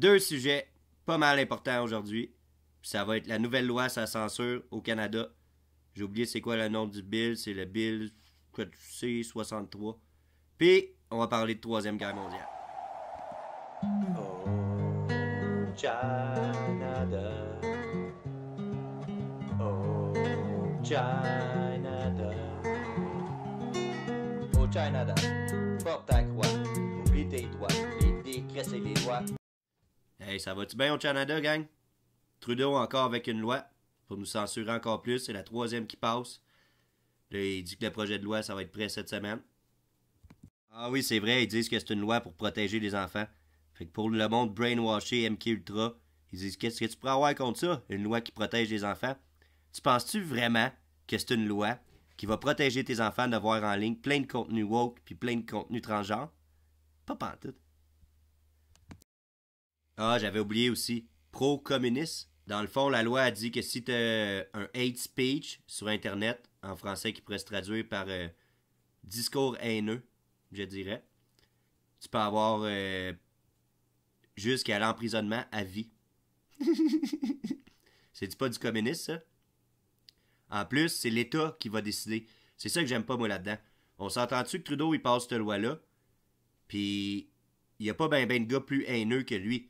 deux sujets pas mal importants aujourd'hui. Ça va être la nouvelle loi sur la censure au Canada. J'ai oublié c'est quoi le nom du bill, c'est le bill C63. Puis, on va parler de Troisième Guerre mondiale. Oh, Canada. Oh, Canada. Oh, Canada. Porte à croix. Oublie tes doigts. et décrets les lois. Hey, ça va-tu bien au Canada, gang? Trudeau encore avec une loi pour nous censurer encore plus. C'est la troisième qui passe. Là, il dit que le projet de loi, ça va être prêt cette semaine. Ah oui, c'est vrai, ils disent que c'est une loi pour protéger les enfants. Fait que pour le monde brainwashé, MK Ultra, ils disent qu'est-ce que tu pourrais avoir contre ça? Une loi qui protège les enfants. Tu penses-tu vraiment que c'est une loi qui va protéger tes enfants d'avoir en ligne plein de contenu woke puis plein de contenu transgenre? Pas pantoute. Ah, j'avais oublié aussi. Pro-communiste. Dans le fond, la loi a dit que si tu un hate speech sur Internet, en français qui pourrait se traduire par euh, discours haineux, je dirais, tu peux avoir euh, jusqu'à l'emprisonnement à vie. c'est pas du communiste, ça? En plus, c'est l'État qui va décider. C'est ça que j'aime pas, moi, là-dedans. On s'entend-tu que Trudeau, il passe cette loi-là? Puis, il y a pas ben ben de gars plus haineux que lui.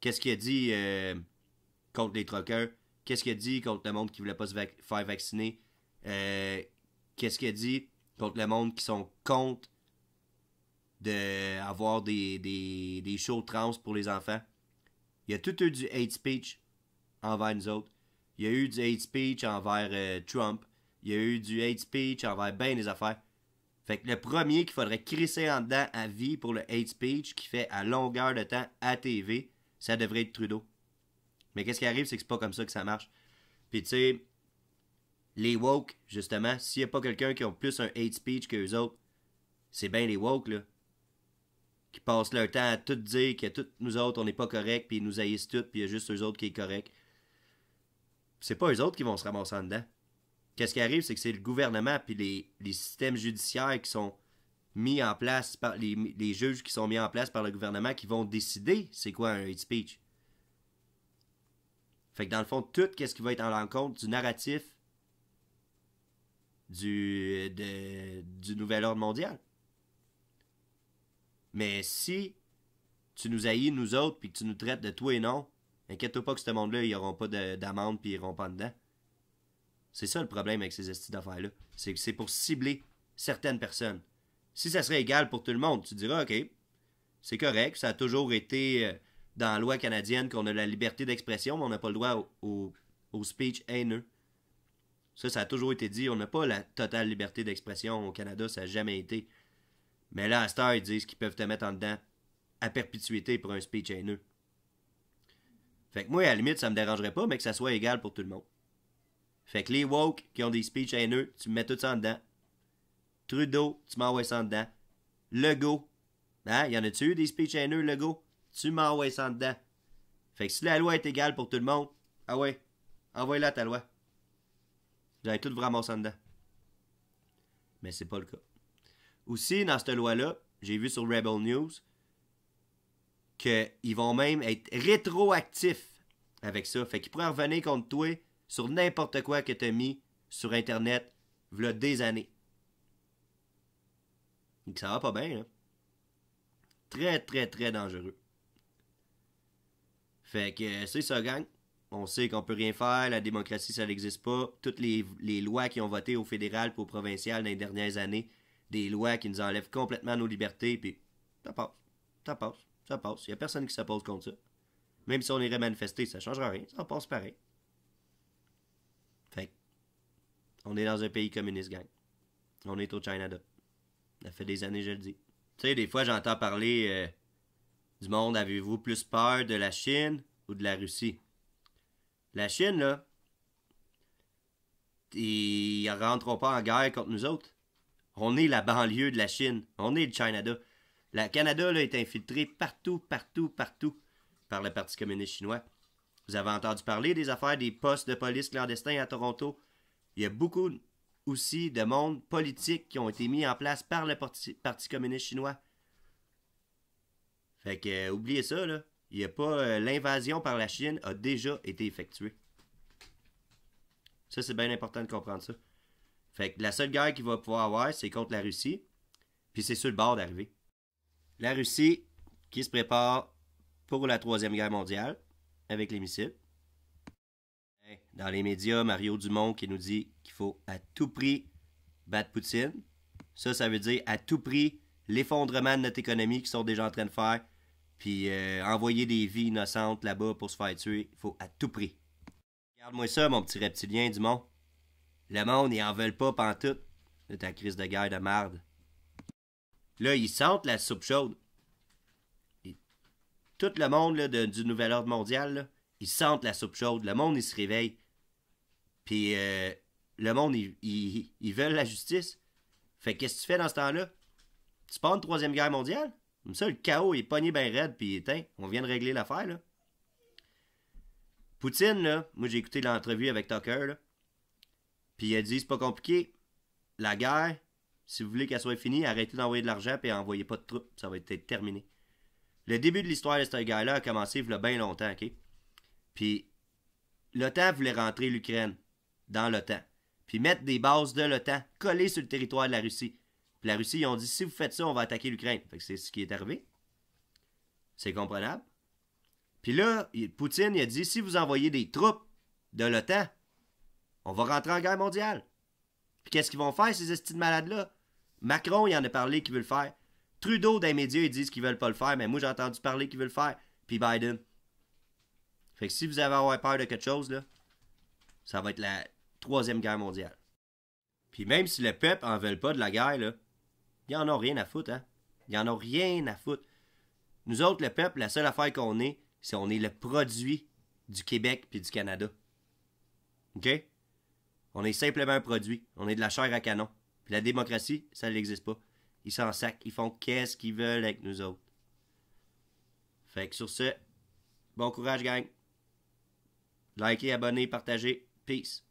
Qu'est-ce qu'il a dit euh, contre les troqueurs? Qu'est-ce qu'il a dit contre le monde qui ne voulait pas se faire vacciner? Euh, qu'est-ce qu'il a dit contre le monde qui sont contre d'avoir des, des, shows trans pour les enfants? Il y a tout eu du hate speech envers nous autres. Il y a eu du hate speech envers euh, Trump. Il y a eu du hate speech envers bien des affaires. Fait que le premier qu'il faudrait crisser en dedans à vie pour le hate speech qui fait à longueur de temps à TV, ça devrait être Trudeau. Mais qu'est-ce qui arrive, c'est que c'est pas comme ça que ça marche. Puis tu sais, les woke, justement, s'il n'y a pas quelqu'un qui a plus un hate speech que autres, c'est bien les woke, là. Qui passent leur temps à tout dire que tous nous autres, on n'est pas corrects, puis ils nous haïssent tous, puis il y a juste eux autres qui est correct. C'est pas eux autres qui vont se ramasser en dedans. Qu'est-ce qui arrive, c'est que c'est le gouvernement, puis les systèmes judiciaires qui sont mis en place par les, juges qui sont mis en place par le gouvernement qui vont décider c'est quoi un hate speech. Fait que dans le fond, tout ce qui va être en l'encontre du narratif du, du nouvel ordre mondial. Mais si tu nous haïs, nous autres, puis que tu nous traites de toi et non, inquiète-toi pas que ce monde-là, ils n'auront pas d'amende puis ils iront pas dedans. C'est ça le problème avec ces estis d'affaires-là. c'est C'est pour cibler certaines personnes. Si ça serait égal pour tout le monde, tu diras, OK, c'est correct, ça a toujours été euh, dans la loi canadienne qu'on a la liberté d'expression, mais on n'a pas le droit au, speech haineux. Ça, ça a toujours été dit, on n'a pas la totale liberté d'expression au Canada, ça n'a jamais été. Mais là, à Star, ils disent qu'ils peuvent te mettre en dedans à perpétuité pour un speech haineux. Fait que moi, à la limite, ça me dérangerait pas, mais que ça soit égal pour tout le monde. Fait que les woke qui ont des speeches haineux, tu mets tout ça en dedans, Trudeau, tu m'envoies ça dedans. Legault, hein, y en a-tu eu des speech haineux, Legault? Tu m'envoies ça dedans. Fait que si la loi est égale pour tout le monde, ah ouais, envoie-la ta loi. J'avais tout vraiment ça dedans. Mais c'est pas le cas. Aussi, dans cette loi-là, j'ai vu sur Rebel News qu'ils vont même être rétroactifs avec ça. Fait qu'ils pourraient revenir contre toi sur n'importe quoi que t'as mis sur Internet v'là des années ça va pas bien. Très, très, très dangereux. Fait que euh, c'est ça, gang. On sait qu'on peut rien faire, la démocratie, ça n'existe pas. Toutes les, lois qui ont voté au fédéral pour au provincial dans les dernières années, des lois qui nous enlèvent complètement nos libertés, puis ça passe, ça passe, ça passe. Il n'y a personne qui s'oppose contre ça. Même si on irait manifester, ça ne changera rien, ça passe pareil. Fait on est dans un pays communiste, gang. On est au China, Canada. Ça fait des années, je le dis. Tu sais, des fois, j'entends parler euh, du monde. Avez-vous plus peur de la Chine ou de la Russie? La Chine, là, ils ne rentreront pas en guerre contre nous autres. On est la banlieue de la Chine. On est le Canada. Le Canada là, est infiltré partout, partout, partout par le Parti communiste chinois. Vous avez entendu parler des affaires des postes de police clandestins à Toronto. Il y a beaucoup aussi de mondes politiques qui ont été mis en place par le Parti, communiste chinois. Fait que, euh, oubliez ça, là. Il y a pas. Euh, l'invasion par la Chine a déjà été effectuée. Ça, c'est bien important de comprendre ça. Fait que la seule guerre qu'il va pouvoir avoir, c'est contre la Russie. Puis c'est sur le bord d'arriver. La Russie qui se prépare pour la Troisième Guerre mondiale avec les missiles. Dans les médias, Mario Dumont qui nous dit qu'il faut à tout prix battre Poutine. Ça, ça veut dire à tout prix l'effondrement de notre économie qu'ils sont déjà en train de faire, puis euh, envoyer des vies innocentes là-bas pour se faire tuer. Il faut à tout prix. Regarde-moi ça, mon petit reptilien Dumont. Le monde, ils en veulent pas pantoute de ta crise de guerre de marde. Là, ils sentent la soupe chaude. Et tout le monde là, du Nouvel Ordre mondial, là, ils sentent la soupe chaude, le monde, il se réveille. Puis euh, le monde, ils veulent la justice. Fait qu'est-ce que tu fais dans ce temps-là? Tu pars une troisième guerre mondiale? Comme ça, le chaos est pogné bien raide, puis éteint. On vient de régler l'affaire, là. Poutine, là, moi j'ai écouté l'entrevue avec Tucker, là. Puis il a dit, c'est pas compliqué. La guerre, si vous voulez qu'elle soit finie, arrêtez d'envoyer de l'argent et envoyez pas de troupes. Ça va être terminé. Le début de l'histoire de cette guerre-là a commencé il y a bien longtemps, OK? Puis l'OTAN voulait rentrer l'Ukraine dans l'OTAN. Puis mettre des bases de l'OTAN collées sur le territoire de la Russie. Puis la Russie, ils ont dit si vous faites ça, on va attaquer l'Ukraine. Fait que c'est ce qui est arrivé. C'est comprenable. Puis là, Poutine il a dit si vous envoyez des troupes de l'OTAN, on va rentrer en guerre mondiale. Puis qu'est-ce qu'ils vont faire, ces de malades-là Macron, il en a parlé qu'il veut le faire. Trudeau, d'un les médias, ils disent qu'ils veulent pas le faire, mais moi, j'ai entendu parler qu'ils veulent le faire. Puis Biden. Fait que si vous avez peur de quelque chose, là, ça va être la Troisième Guerre mondiale. Puis même si le peuple en veut pas de la guerre, là, ils en ont rien à foutre, hein? Ils en ont rien à foutre. Nous autres, le peuple, la seule affaire qu'on est, c'est qu'on est le produit du Québec puis du Canada. OK? On est simplement un produit. On est de la chair à canon. Puis la démocratie, ça n'existe pas. Ils s'en sacrent. Ils font qu'est-ce qu'ils veulent avec nous autres. Fait que sur ce, bon courage, gang. Likez, abonnez, partagez. Peace.